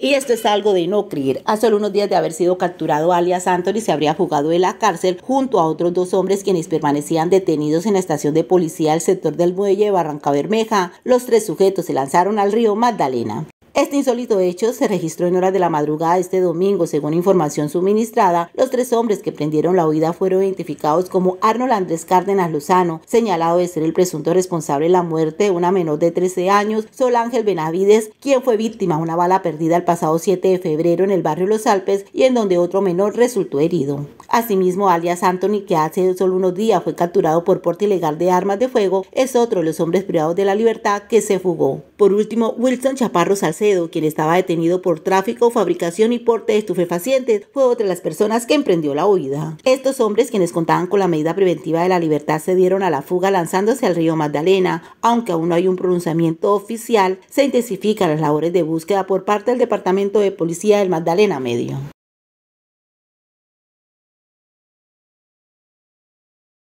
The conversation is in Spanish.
Y esto es algo de no creer. A solo unos días de haber sido capturado alias Anthony se habría jugado de la cárcel junto a otros dos hombres quienes permanecían detenidos en la estación de policía del sector del muelle de Barranca Bermeja. Los tres sujetos se lanzaron al río Magdalena. Este insólito hecho se registró en horas de la madrugada este domingo, según información suministrada. Los tres hombres que prendieron la huida fueron identificados como Arnold Andrés Cárdenas Lozano, señalado de ser el presunto responsable de la muerte de una menor de 13 años, Sol Ángel Benavides, quien fue víctima de una bala perdida el pasado 7 de febrero en el barrio Los Alpes y en donde otro menor resultó herido. Asimismo, alias Anthony, que hace solo unos días fue capturado por porte ilegal de armas de fuego, es otro de los hombres privados de la libertad que se fugó. Por último, Wilson Chaparro Salcedo, quien estaba detenido por tráfico, fabricación y porte de estupefacientes, fue otra de las personas que emprendió la huida. Estos hombres, quienes contaban con la medida preventiva de la libertad, se dieron a la fuga lanzándose al río Magdalena. Aunque aún no hay un pronunciamiento oficial, se intensifican las labores de búsqueda por parte del Departamento de Policía del Magdalena Medio.